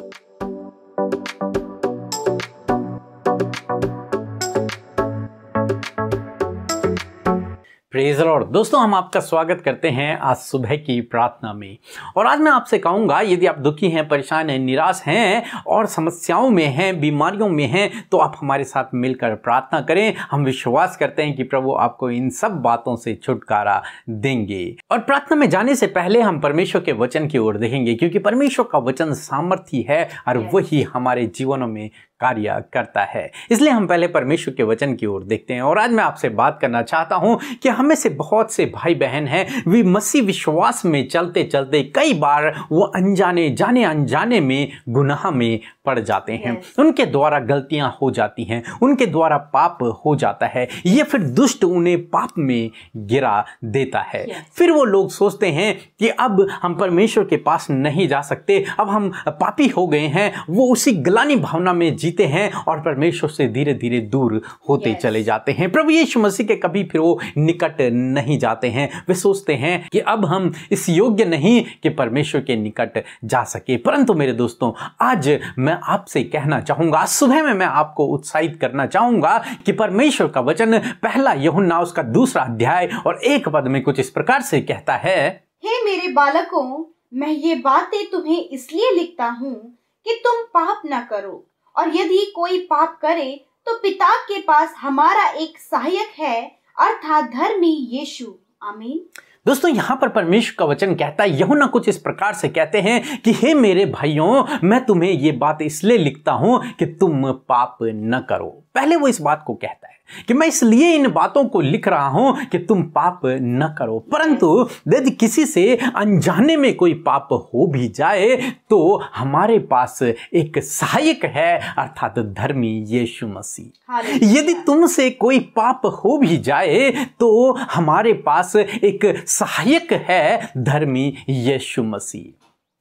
you praise और दोस्तों हम आपका स्वागत करते हैं आज सुबह की प्रार्थना में और आज मैं आपसे कहूंगा यदि आप दुखी हैं परेशान हैं निराश हैं और समस्याओं में हैं बीमारियों में हैं तो आप हमारे साथ मिलकर प्रार्थना करें हम विश्वास करते हैं कि प्रभु आपको इन सब बातों से छुटकारा देंगे और प्रार्थना में जाने से पहले हम परमेश्वर के वचन की ओर देखेंगे क्योंकि परमेश्वर का वचन सामर्थ्य है और वही हमारे जीवनों में कार्य करता है इसलिए हम पहले परमेश्वर के वचन की ओर देखते हैं और आज मैं आपसे बात करना चाहता हूं कि हमें से बहुत से भाई बहन हैं वे मसीह विश्वास में चलते चलते कई बार वो अनजाने जाने अनजाने में गुनाह में पड़ जाते हैं उनके द्वारा गलतियां हो जाती हैं उनके द्वारा पाप हो जाता है ये फिर दुष्ट उन्हें पाप में गिरा देता है फिर वो लोग सोचते हैं कि अब हम परमेश्वर के पास नहीं जा सकते अब हम पापी हो गए हैं वो उसी गलानी भावना में जी जीते हैं और परमेश्वर से धीरे धीरे दूर होते yes. चले जाते हैं प्रभु यीशु मसीह के कभी फिर वो निकट नहीं जाते हैं वे सोचते हैं कि अब हम इस योग्य नहीं कि परमेश्वर के निकट जा सके परंतु मेरे दोस्तों आज मैं आपसे कहना चाहूंगा सुबह में मैं आपको उत्साहित करना चाहूंगा कि परमेश्वर का वचन पहला यहुन्ना उसका दूसरा अध्याय और एक पद में कुछ इस प्रकार से कहता है हे मेरे बालकों मैं ये बातें तुम्हें इसलिए लिखता हूँ कि तुम पाप ना करो और यदि कोई पाप करे तो पिता के पास हमारा एक सहायक है अर्थात धर्मी यीशु आमीन दोस्तों यहाँ पर परमेश्वर का वचन कहता है ना कुछ इस प्रकार से कहते हैं कि हे मेरे भाइयों मैं तुम्हें ये बात इसलिए लिखता हूँ कि तुम पाप न करो पहले वो इस बात को कहता है कि मैं इसलिए इन बातों को लिख रहा हूं कि तुम पाप न करो परंतु यदि किसी से अनजाने में कोई पाप हो भी जाए तो हमारे पास एक सहायक है अर्थात धर्मी यीशु मसीह यदि तुमसे कोई पाप हो भी जाए तो हमारे पास एक सहायक है धर्मी यीशु मसीह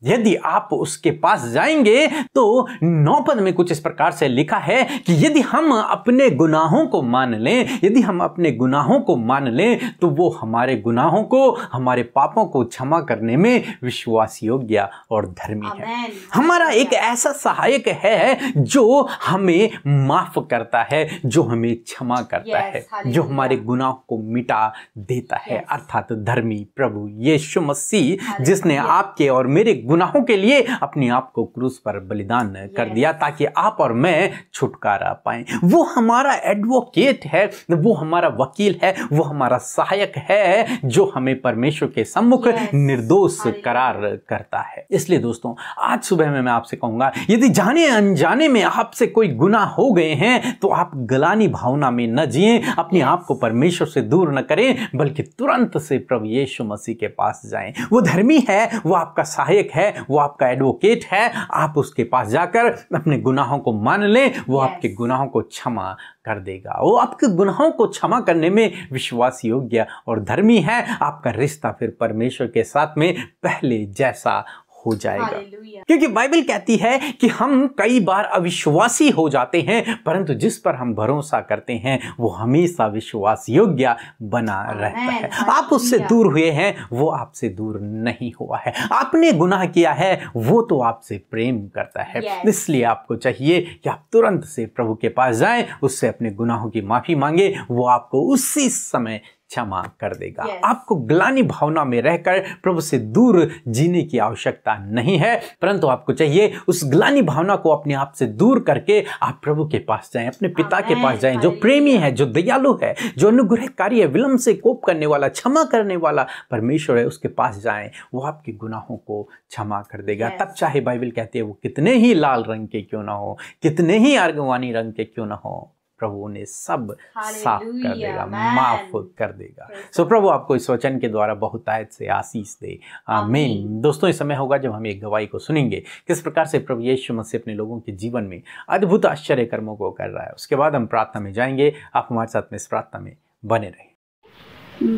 यदि आप उसके पास जाएंगे तो नौपद में कुछ इस प्रकार से लिखा है कि यदि हम अपने गुनाहों को मान लें यदि हम अपने गुनाहों को मान लें तो वो हमारे गुनाहों को हमारे पापों को क्षमा करने में विश्वास योग्य और धर्मी है हमारा एक ऐसा सहायक है जो हमें माफ करता है जो हमें क्षमा करता है जो हमारे गुनाह को मिटा देता है अर्थात धर्मी प्रभु यीशु मसीह जिसने आपके और मेरे गुनाहों के लिए अपने आप को क्रूस पर बलिदान कर दिया ताकि आप और मैं छुटकारा पाए वो हमारा एडवोकेट है वो हमारा वकील है वो हमारा सहायक है जो हमें परमेश्वर के सम्मुख निर्दोष करार करता है इसलिए दोस्तों आज सुबह में मैं आपसे कहूंगा यदि जाने अनजाने में आपसे कोई गुनाह हो गए हैं तो आप गलानी भावना में न जिए अपने आप को परमेश्वर से दूर न करें बल्कि तुरंत से प्रभु यीशु मसीह के पास जाएं वो धर्मी है वो आपका सहायक है है वो आपका एडवोकेट है आप उसके पास जाकर अपने गुनाहों को मान लें वो yes. आपके गुनाहों को क्षमा कर देगा वो आपके गुनाहों को क्षमा करने में विश्वास योग्य और धर्मी है आपका रिश्ता फिर परमेश्वर के साथ में पहले जैसा हो जाएगा क्योंकि बाइबल कहती है कि हम कई बार अविश्वासी हो जाते हैं परंतु जिस पर हम भरोसा करते हैं वो हमेशा विश्वास योग्य बना रहता है आप उससे दूर हुए हैं वो आपसे दूर नहीं हुआ है आपने गुनाह किया है वो तो आपसे प्रेम करता है इसलिए आपको चाहिए कि आप तुरंत से प्रभु के पास जाएं उससे अपने गुनाहों की माफी मांगे वो आपको उसी समय क्षमा कर देगा yes. आपको ग्लानी भावना में रहकर प्रभु से दूर जीने की आवश्यकता नहीं है परंतु आपको चाहिए उस ग्लानी भावना को अपने आप से दूर करके आप प्रभु के पास जाएं अपने पिता के पास जाएं जो प्रेमी है जो दयालु है जो अनुग्रहकारी है विलंब से कोप करने वाला क्षमा करने वाला परमेश्वर है उसके पास जाए वो आपके गुनाहों को क्षमा कर देगा yes. तब चाहे बाइबल कहती है वो कितने ही लाल रंग के क्यों ना हो कितने ही आर्गवानी रंग के क्यों ना हो प्रभु ने सब साफ कर देगा माफ कर देगा सो so, प्रभु आपको इस वचन के द्वारा बहुतायत से आशीष दे आमीन दोस्तों इस समय होगा जब हम एक गवाही को सुनेंगे किस प्रकार से प्रभु यीशु मसीह अपने लोगों के जीवन में अद्भुत आश्चर्य कर्मों को कर रहा है उसके बाद हम प्रार्थना में जाएंगे आप हमारे साथ में इस प्रार्थना में बने रहें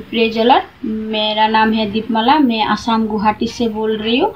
प्रेजलर मेरा नाम है दीपमाला मैं आसाम गुवाहाटी से बोल रही हूँ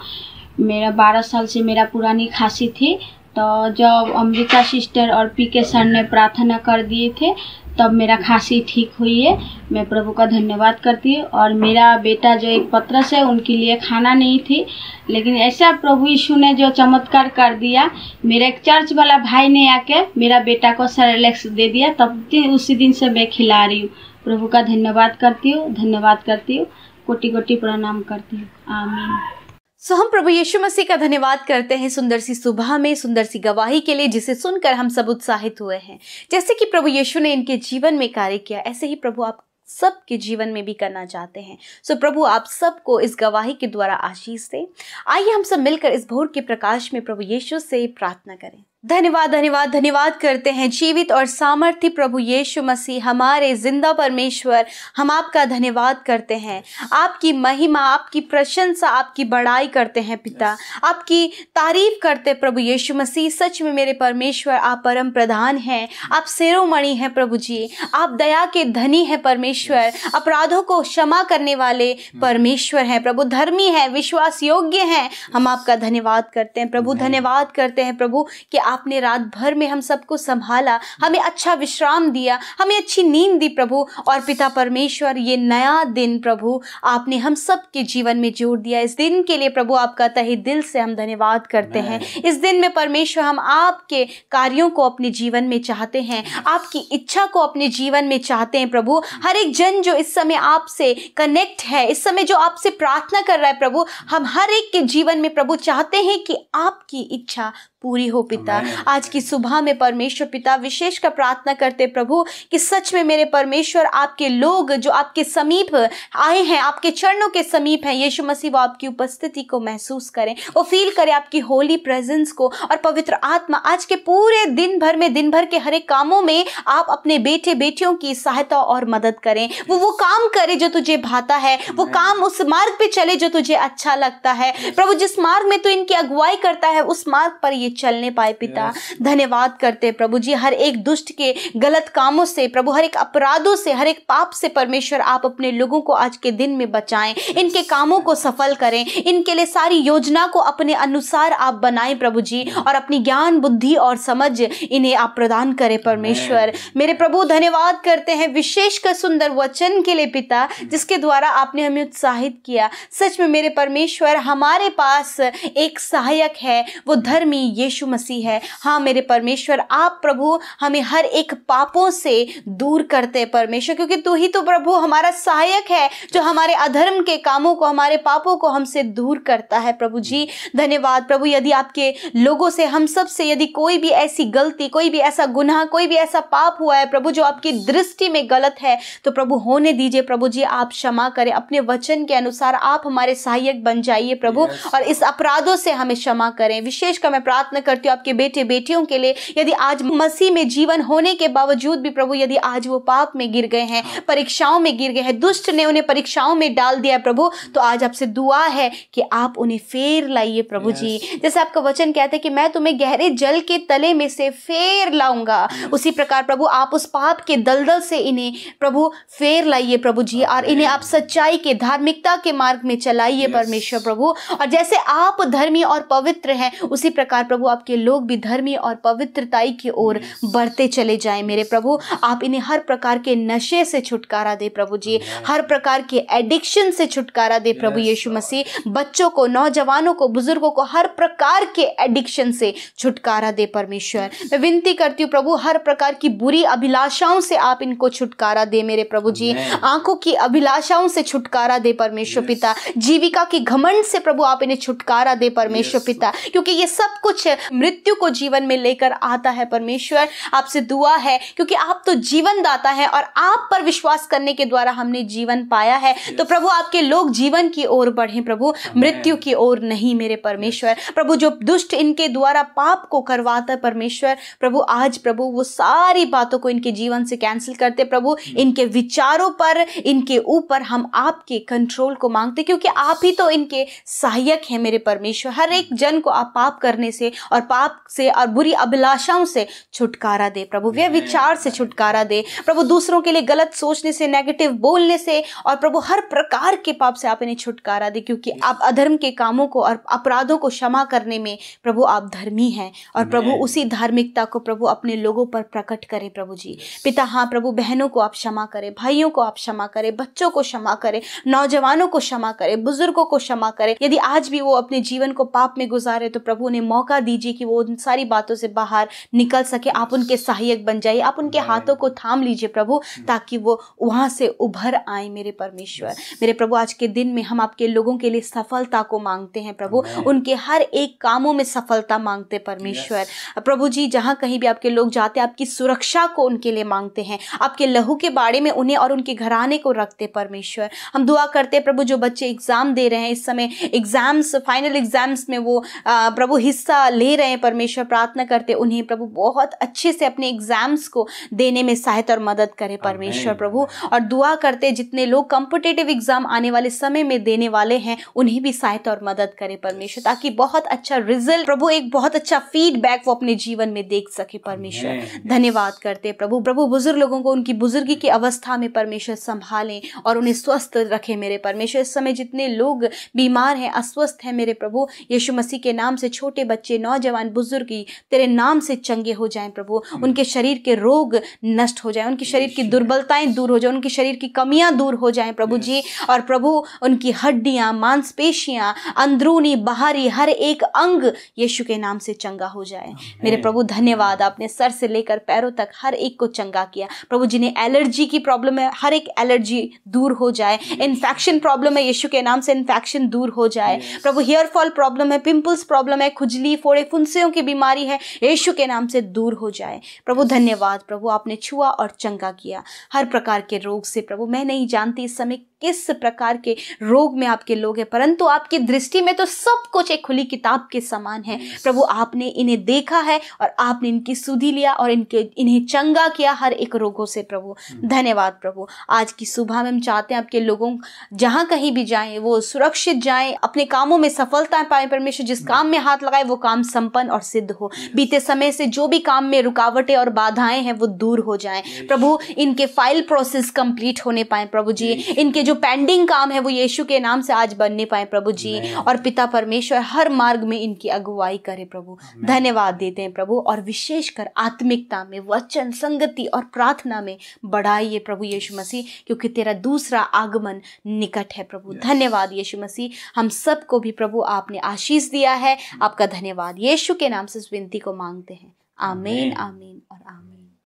मेरा बारह साल से मेरा पुरानी खांसी थी तो जब अमृता सिस्टर और पी के सर ने प्रार्थना कर दिए थे तब मेरा खांसी ठीक हुई है मैं प्रभु का धन्यवाद करती हूँ और मेरा बेटा जो एक पत्रस है उनके लिए खाना नहीं थी लेकिन ऐसा प्रभु यीशु ने जो चमत्कार कर दिया मेरे एक चर्च वाला भाई ने आके मेरा बेटा को सरेलेक्स दे दिया तब उसी दिन से मैं खिला रही हूँ प्रभु का धन्यवाद करती हूँ धन्यवाद करती हूँ कोटि कोटि प्रणाम करती हूँ आमीन सो हम प्रभु यीशु मसीह का धन्यवाद करते हैं सुंदर सी सुबह में सुंदर सी गवाही के लिए जिसे सुनकर हम सब उत्साहित हुए हैं जैसे कि प्रभु यीशु ने इनके जीवन में कार्य किया ऐसे ही प्रभु आप सबके जीवन में भी करना चाहते हैं सो प्रभु आप सबको इस गवाही के द्वारा आशीष दें आइए हम सब मिलकर इस भोर के प्रकाश में प्रभु यीशु से प्रार्थना करें धन्यवाद धन्यवाद धन्यवाद करते हैं जीवित और सामर्थ्य प्रभु यीशु मसीह हमारे जिंदा परमेश्वर हम आपका धन्यवाद करते हैं आपकी महिमा आपकी प्रशंसा आपकी बड़ाई करते हैं पिता आपकी तारीफ करते प्रभु यीशु मसीह सच में मेरे परमेश्वर आप परम प्रधान हैं आप शेरोमणि हैं प्रभु जी आप दया के धनी हैं परमेश्वर अपराधों को क्षमा करने वाले hmm. परमेश्वर हैं प्रभु धर्मी हैं विश्वास योग्य हैं हम आपका धन्यवाद करते हैं प्रभु धन्यवाद करते हैं प्रभु कि आपने रात भर में हम सबको संभाला हमें अच्छा विश्राम दिया हमें अच्छी नींद दी प्रभु और पिता परमेश्वर ये नया दिन प्रभु आपने हम सबके जीवन में जोड़ दिया इस दिन के लिए प्रभु आपका तहे दिल से हम धन्यवाद करते हैं इस दिन में परमेश्वर हम आपके कार्यों को अपने जीवन में चाहते हैं आपकी इच्छा को अपने जीवन में चाहते हैं प्रभु हर एक जन जो इस समय आपसे कनेक्ट है इस समय जो आपसे प्रार्थना कर रहा है प्रभु हम हर एक के जीवन में प्रभु चाहते हैं कि आपकी इच्छा पूरी हो पिता आज की सुबह में परमेश्वर पिता विशेष का प्रार्थना करते प्रभु कि सच में मेरे परमेश्वर आपके लोग जो आपके समीप आए हैं आपके चरणों के समीप हैं यीशु मसीह वो आपकी उपस्थिति को महसूस करें वो फील करें आपकी होली प्रेजेंस को और पवित्र आत्मा आज के पूरे दिन भर में दिन भर के हरे कामों में आप अपने बेटे बेटियों की सहायता और मदद करें वो वो काम करे जो तुझे भाता है वो काम उस मार्ग पर चले जो तुझे अच्छा लगता है प्रभु जिस मार्ग में तू इनकी अगुवाई करता है उस मार्ग पर ये चलने पाए पिता yes. धन्यवाद करते प्रभु जी हर एक दुष्ट के गलत कामों से प्रभु हर एक अपराधों से हर एक पाप से परमेश्वर आप अपने लोगों को आज के दिन में बचाएं इनके कामों को सफल करें इनके लिए सारी योजना को अपने अनुसार आप बनाएं प्रभु जी और अपनी ज्ञान बुद्धि और समझ इन्हें आप प्रदान करें परमेश्वर मेरे प्रभु धन्यवाद करते हैं विशेष कर सुंदर वचन के लिए पिता जिसके द्वारा आपने हमें उत्साहित किया सच में मेरे परमेश्वर हमारे पास एक सहायक है वो धर्मी यीशु मसीह है हाँ मेरे परमेश्वर आप प्रभु हमें हर एक पापों से दूर करते परमेश्वर क्योंकि तू ही तो प्रभु हमारा सहायक है जो हमारे अधर्म के कामों को हमारे पापों को हमसे दूर करता है प्रभु जी धन्यवाद प्रभु यदि आपके लोगों से हम सब से यदि कोई भी ऐसी गलती कोई भी ऐसा गुनाह कोई भी ऐसा पाप हुआ है प्रभु जो आपकी दृष्टि में गलत है तो प्रभु होने दीजिए प्रभु जी आप क्षमा करें अपने वचन के अनुसार आप हमारे सहायक बन जाइए प्रभु और इस अपराधों से हमें क्षमा करें विशेषकर मैं प्रार्थना प्रार्थना करती हूँ आपके बेटे बेटियों के लिए यदि आज मसीह में जीवन होने के बावजूद भी प्रभु यदि आज वो पाप में गिर गए हैं परीक्षाओं में गिर गए हैं दुष्ट ने उन्हें परीक्षाओं में डाल दिया है प्रभु तो आज आपसे दुआ है कि आप उन्हें फेर लाइए प्रभु yes. जी जैसे आपका वचन कहता है कि मैं तुम्हें गहरे जल के तले में से फेर लाऊंगा yes. उसी प्रकार प्रभु आप उस पाप के दलदल से इन्हें प्रभु फेर लाइए प्रभु जी और इन्हें आप सच्चाई के धार्मिकता के मार्ग में चलाइए परमेश्वर प्रभु और जैसे आप धर्मी और पवित्र हैं उसी प्रकार प्रभु प्रभु आपके लोग भी धर्मी और पवित्रताई की ओर बढ़ते चले जाए मेरे प्रभु आप इन्हें हर प्रकार के नशे से छुटकारा दे प्रभु जी हर प्रकार के एडिक्शन से छुटकारा दे प्रभु यीशु मसीह बच्चों को नौजवानों को बुजुर्गों को हर प्रकार के एडिक्शन से छुटकारा दे परमेश्वर मैं विनती करती हूँ प्रभु हर प्रकार की बुरी अभिलाषाओं से आप इनको छुटकारा दे मेरे प्रभु जी आंखों की अभिलाषाओं से छुटकारा दे परमेश्वर पिता जीविका के घमंड से प्रभु आप इन्हें छुटकारा दे परमेश्वर पिता क्योंकि ये सब कुछ कुछ मृत्यु को जीवन में लेकर आता है परमेश्वर आपसे दुआ है क्योंकि आप तो जीवन दाता है और आप पर विश्वास करने के द्वारा हमने जीवन पाया है तो प्रभु आपके लोग जीवन की ओर बढ़े प्रभु मृत्यु की ओर नहीं मेरे परमेश्वर प्रभु जो दुष्ट इनके द्वारा पाप को करवाता है परमेश्वर प्रभु आज प्रभु वो सारी बातों को इनके जीवन से कैंसिल करते प्रभु इनके विचारों पर इनके ऊपर हम आपके कंट्रोल को मांगते क्योंकि आप ही तो इनके सहायक हैं मेरे परमेश्वर हर एक जन को आप पाप करने से और पाप से और बुरी अभिलाषाओं से छुटकारा दे प्रभु व्य विचार से छुटकारा दे प्रभु दूसरों के लिए गलत सोचने से नेगेटिव बोलने से और प्रभु हर प्रकार के पाप से आप इन्हें छुटकारा दे क्योंकि आप अधर्म के कामों को और अपराधों को क्षमा करने में प्रभु आप धर्मी हैं और प्रभु उसी धार्मिकता को प्रभु अपने लोगों पर प्रकट करें प्रभु जी पिता हाँ प्रभु बहनों को आप क्षमा करें भाइयों को आप क्षमा करें बच्चों को क्षमा करें नौजवानों को क्षमा करें बुजुर्गों को क्षमा करें यदि आज भी वो अपने जीवन को पाप में गुजारे तो प्रभु उन्हें मौका दीजिए कि वो उन सारी बातों से बाहर निकल सके आप उनके सहायक बन जाइए आप उनके हाथों को थाम लीजिए प्रभु ताकि वो वहाँ से उभर आए मेरे परमेश्वर मेरे प्रभु आज के दिन में हम आपके लोगों के लिए सफलता को मांगते हैं प्रभु उनके हर एक कामों में सफलता मांगते परमेश्वर प्रभु जी जहाँ कहीं भी आपके लोग जाते हैं आपकी सुरक्षा को उनके लिए मांगते हैं आपके लहू के बारे में उन्हें और उनके घराने को रखते परमेश्वर हम दुआ करते प्रभु जो बच्चे एग्ज़ाम दे रहे हैं इस समय एग्ज़ाम्स फाइनल एग्ज़ाम्स में वो प्रभु हिस्सा ले रहे हैं परमेश्वर प्रार्थना करते उन्हें प्रभु बहुत अच्छे से अपने एग्जाम्स को देने में सहायता और मदद करे परमेश्वर प्रभु और दुआ करते जितने लोग कॉम्पिटेटिव एग्जाम आने वाले समय में देने वाले हैं उन्हें भी सहायता और मदद करे परमेश्वर ताकि बहुत अच्छा रिजल्ट प्रभु एक बहुत अच्छा फीडबैक वो अपने जीवन में देख सके परमेश्वर धन्यवाद करते प्रभु प्रभु बुजुर्ग लोगों को उनकी बुजुर्गी की अवस्था में परमेश्वर संभालें और उन्हें स्वस्थ रखें मेरे परमेश्वर इस समय जितने लोग बीमार हैं अस्वस्थ हैं मेरे प्रभु यीशु मसीह के नाम से छोटे बच्चे नौजवान बुजुर्ग ही तेरे नाम से चंगे हो जाएं प्रभु उनके शरीर के रोग नष्ट हो जाएं उनके शरीर की दुर्बलताएं दूर हो जाएं उनके शरीर की कमियां दूर हो जाएं प्रभु जी और प्रभु उनकी हड्डियां मांसपेशियां अंदरूनी बाहरी हर एक अंग यीशु के नाम से चंगा हो जाए मेरे प्रभु धन्यवाद आपने सर से लेकर पैरों तक हर एक को चंगा किया प्रभु जी ने एलर्जी की प्रॉब्लम है हर एक एलर्जी दूर हो जाए इन्फेक्शन प्रॉब्लम है यीशु के नाम से इन्फेक्शन दूर हो जाए प्रभु हेयर फॉल प्रॉब्लम है पिंपल्स प्रॉब्लम है खुजली फोड़ फोड़े फुंसियों की बीमारी है यीशु के नाम से दूर हो जाए प्रभु धन्यवाद प्रभु आपने छुआ और चंगा किया हर प्रकार के रोग से प्रभु मैं नहीं जानती इस समय किस प्रकार के रोग में आपके लोग हैं परंतु आपकी दृष्टि में तो सब कुछ एक खुली किताब के समान है प्रभु आपने इन्हें देखा है और आपने इनकी सुधि लिया और इनके इन्हें चंगा किया हर एक रोगों से प्रभु hmm. धन्यवाद प्रभु आज की सुबह में हम चाहते हैं आपके लोगों जहाँ कहीं भी जाएं वो सुरक्षित जाएं अपने कामों में सफलता पाए परमेश्वर जिस hmm. काम में हाथ लगाए वो काम संपन्न और सिद्ध हो बीते समय से जो भी काम में रुकावटें और बाधाएं हैं वो दूर हो जाएं प्रभु इनके फाइल प्रोसेस कंप्लीट होने पाए प्रभु जी इनके जो जो पेंडिंग काम है वो यीशु के नाम से आज बनने पाए प्रभु जी और पिता परमेश्वर हर मार्ग में इनकी अगुवाई करे प्रभु धन्यवाद देते हैं प्रभु और विशेषकर आत्मिकता में वचन संगति और प्रार्थना में बढ़ाइए प्रभु यीशु मसीह क्योंकि तेरा दूसरा आगमन निकट है प्रभु धन्यवाद यीशु मसीह हम सबको भी प्रभु आपने आशीष दिया है आपका धन्यवाद यीशु के नाम से विनती को मांगते हैं आमीन आमीन और आमीन